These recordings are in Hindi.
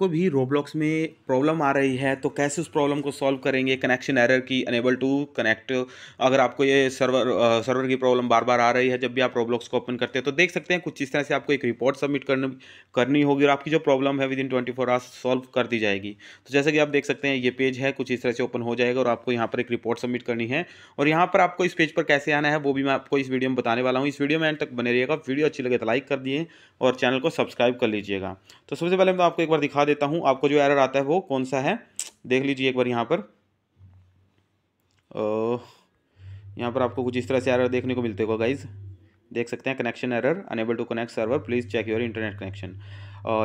आपको भी रोब्लॉक्स में प्रॉब्लम आ रही है तो कैसे उस प्रॉब्लम को सॉल्व करेंगे कनेक्शन एरर की अनेबल टू कनेक्ट अगर आपको ये सर्वर आ, सर्वर की प्रॉब्लम बार बार आ रही है जब भी आप रोब्लॉक्स को ओपन करते हैं तो देख सकते हैं कुछ इस तरह से आपको एक रिपोर्ट सबमिट करनी करनी होगी और आपकी जो प्रॉब्लम है within twenty four hours solve कर दी जाएगी तो जैसे कि आप देख सकते हैं ये पेज है कुछ इस तरह से ओपन हो जाएगा और आपको यहाँ पर एक रिपोर्ट सबमिट करनी है और यहाँ पर आपको इस पेज पर कैसे आना है वो भी मैं आपको इस वीडियो में बताने वाला हूँ इस वीडियो में एंड तक बने रहिएगा वीडियो अच्छी लगे तो लाइक कर दिए और चैनल को सब्सक्राइब कर लीजिएगा तो सबसे पहले मैं तो आपको एक बार दिखा देता हूँ आपको जो एरर आता है वो कौन सा है देख लीजिए एक बार यहाँ पर यहाँ पर आपको कुछ इस तरह से एरर देखने को मिलते होगा गाइज़ देख सकते हैं connection error unable to connect server please check your internet connection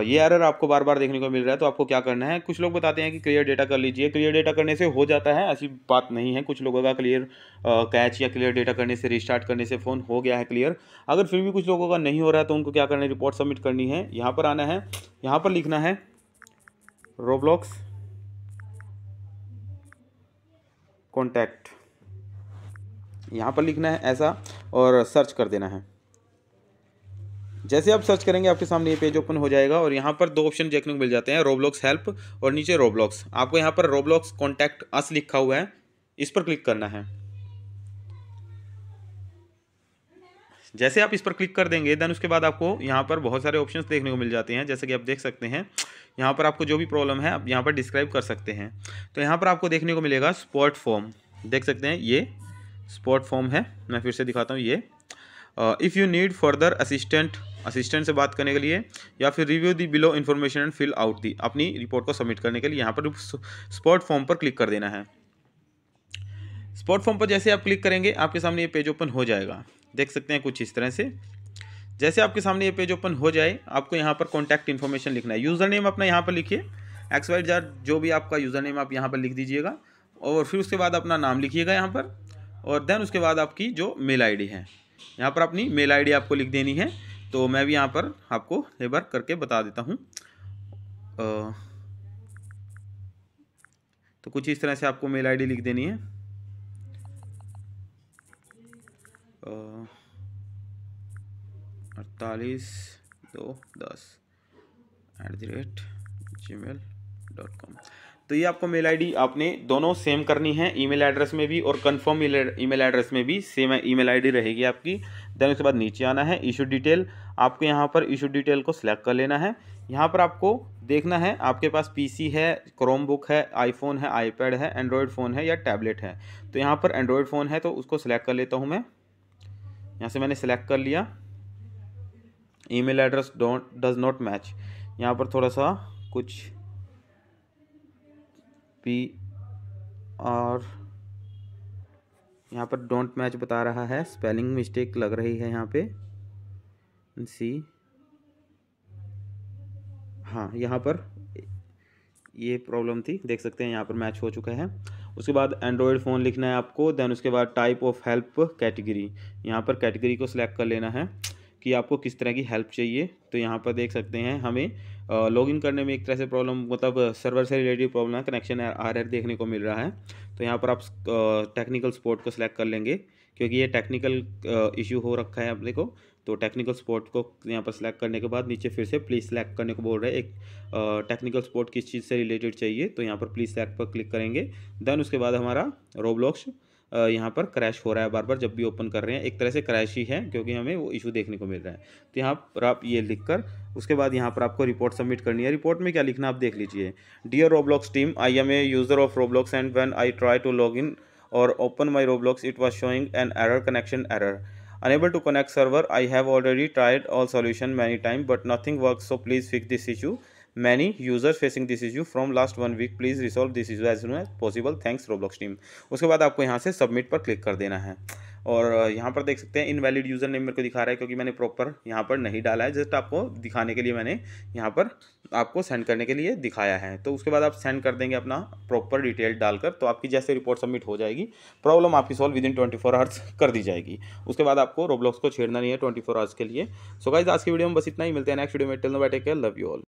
ये एरर आपको बार बार देखने को मिल रहा है तो आपको क्या करना है कुछ लोग बताते हैं कि क्लियर डेटा कर लीजिए क्लियर डेटा करने से हो जाता है ऐसी बात नहीं है कुछ लोगों का क्लियर कैच या क्लियर डेटा करने से रिस्टार्ट करने से फ़ोन हो गया है क्लियर अगर फिर भी कुछ लोगों का नहीं हो रहा है तो उनको क्या करना है रिपोर्ट सबमिट करनी है यहाँ पर आना है यहाँ पर लिखना है roblox कॉन्टैक्ट यहाँ पर लिखना है ऐसा और सर्च कर देना है जैसे आप सर्च करेंगे आपके सामने ये पेज ओपन हो जाएगा और यहाँ पर दो ऑप्शन देखने को मिल जाते हैं रोबलॉक्स हेल्प और नीचे रोबलॉक्स आपको यहाँ पर रोबलॉक्स कॉन्टैक्ट अस लिखा हुआ है इस पर क्लिक करना है जैसे आप इस पर क्लिक कर देंगे देन उसके बाद आपको यहाँ पर बहुत सारे ऑप्शन देखने को मिल जाते हैं जैसे कि आप देख सकते हैं यहाँ पर आपको जो भी प्रॉब्लम है आप यहाँ पर डिस्क्राइब कर सकते हैं तो यहाँ पर आपको देखने को मिलेगा स्पॉट फॉर्म देख सकते हैं ये स्पॉट फॉर्म है मैं फिर से दिखाता हूँ ये if you need further assistant assistant से बात करने के लिए या फिर review the below information and fill out the अपनी रिपोर्ट को सबमिट करने के लिए यहाँ पर स्पॉट फॉर्म पर क्लिक कर देना है स्पॉट फॉर्म पर जैसे आप क्लिक करेंगे आपके सामने ये पेज ओपन हो जाएगा देख सकते हैं कुछ इस तरह से जैसे आपके सामने ये पेज ओपन हो जाए आपको यहाँ पर कॉन्टैक्ट इन्फॉर्मेशन लिखना है यूज़र नेम अपना यहाँ पर लिखिए एक्स वाई जार जो भी आपका यूज़र नेम आप यहाँ पर लिख दीजिएगा और फिर उसके बाद अपना नाम लिखिएगा यहाँ पर और देन उसके बाद आपकी जो मेल आई है यहाँ पर अपनी मेल आई आपको लिख देनी है तो मैं भी यहाँ पर आपको लेबर करके बता देता हूँ तो कुछ इस तरह से आपको मेल आईडी लिख देनी है अड़तालीस दो दस at the rate Gmail dot com तो ये आपको मेल आईडी आपने दोनों सेम करनी है ईमेल एड्रेस में भी और कंफर्म ईमेल एड्रेस में भी सेम ईमेल आईडी रहेगी आपकी देन उसके बाद नीचे आना है इशू डिटेल आपको यहाँ पर इशू डिटेल को सिलेक्ट कर लेना है यहाँ पर आपको देखना है आपके पास पीसी है क्रोम बुक है आईफोन है आईपैड है एंड्रॉयड फ़ोन है या टैबलेट है तो यहाँ पर एंड्रॉयड फ़ोन है तो उसको सिलेक्ट कर लेता हूँ मैं यहाँ से मैंने सेलेक्ट कर लिया email address don't does not match यहाँ पर थोड़ा सा कुछ पी और यहाँ पर डोंट मैच बता रहा है स्पेलिंग मिस्टेक लग रही है यहाँ पे सी हाँ यहाँ पर ये प्रॉब्लम थी देख सकते हैं यहाँ पर मैच हो चुका है उसके बाद एंड्रॉयड फ़ोन लिखना है आपको देन उसके बाद टाइप ऑफ हेल्प कैटेगरी यहाँ पर कैटेगरी को सिलेक्ट कर लेना है कि आपको किस तरह की हेल्प चाहिए तो यहाँ पर देख सकते हैं हमें लॉगिन करने में एक तरह से प्रॉब्लम मतलब सर्वर से रिलेटेड प्रॉब्लम है कनेक्शन आर एर देखने को मिल रहा है तो यहाँ पर आप टेक्निकल सपोर्ट को सिलेक्ट कर लेंगे क्योंकि ये टेक्निकल इशू हो रखा है अपने को तो टेक्निकल सपोर्ट को यहाँ पर सिलेक्ट करने के बाद नीचे फिर से प्लीज़ सेलेक्ट करने को बोल रहे हैं एक टेक्निकल सपोर्ट किस चीज़ से रिलेटेड चाहिए तो यहाँ पर प्लीज़ सेलेक्ट पर क्लिक करेंगे देन उसके बाद हमारा रोबलॉक्स यहाँ पर क्रैश हो रहा है बार बार जब भी ओपन कर रहे हैं एक तरह से क्रैश ही है क्योंकि हमें वो इशू देखने को मिल रहा है तो यहाँ पर आप ये लिख कर उसके बाद यहाँ पर आपको रिपोर्ट सबमिट करनी है रिपोर्ट में क्या लिखना आप देख लीजिए dear Roblox team I am a user of Roblox and when I try to log in और open my Roblox it was showing an error connection error Unable to connect server, I have already tried all solution many time, but nothing works so please fix this issue. Many users facing this issue from last one week please resolve this issue as as possible thanks Roblox team उसके बाद आपको यहाँ से सबमिट पर क्लिक कर देना है और यहाँ पर देख सकते हैं इनवैलिड यूज़र नेम मेरे को दिखा रहा है क्योंकि मैंने प्रॉपर यहाँ पर नहीं डाला है जस्ट आपको दिखाने के लिए मैंने यहाँ पर आपको सेंड करने के लिए दिखाया है तो उसके बाद आप सेंड कर देंगे अपना प्रॉपर डिटेल डालकर तो आपकी जैसे रिपोर्ट सबमिट हो जाएगी प्रॉब्लम आपकी solve within twenty four hours कर दी जाएगी उसके बाद आपको रोब्लॉक्स को छेड़ना नहीं है ट्वेंटी फोर आवर्स के लिए सो गाइज आज की वीडियो में बस इतना ही मिलते हैं नेक्स्ट वीडियो में टेल नो बैटे लव यू ऑल